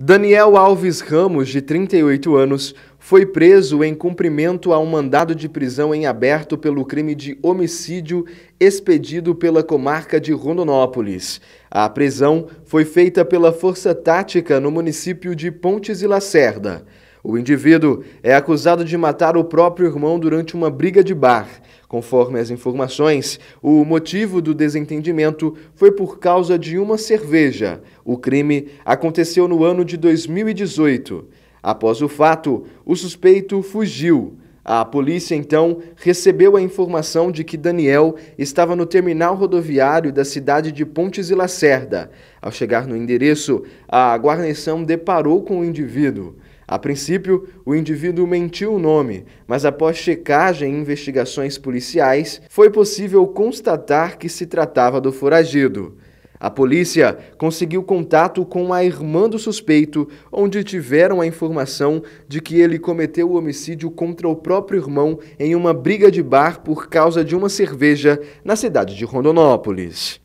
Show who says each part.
Speaker 1: Daniel Alves Ramos, de 38 anos, foi preso em cumprimento a um mandado de prisão em aberto pelo crime de homicídio expedido pela comarca de Rondonópolis. A prisão foi feita pela Força Tática no município de Pontes e Lacerda. O indivíduo é acusado de matar o próprio irmão durante uma briga de bar. Conforme as informações, o motivo do desentendimento foi por causa de uma cerveja. O crime aconteceu no ano de 2018. Após o fato, o suspeito fugiu. A polícia então recebeu a informação de que Daniel estava no terminal rodoviário da cidade de Pontes e Lacerda. Ao chegar no endereço, a guarnição deparou com o indivíduo. A princípio, o indivíduo mentiu o nome, mas após checagem e investigações policiais, foi possível constatar que se tratava do foragido. A polícia conseguiu contato com a irmã do suspeito, onde tiveram a informação de que ele cometeu o homicídio contra o próprio irmão em uma briga de bar por causa de uma cerveja na cidade de Rondonópolis.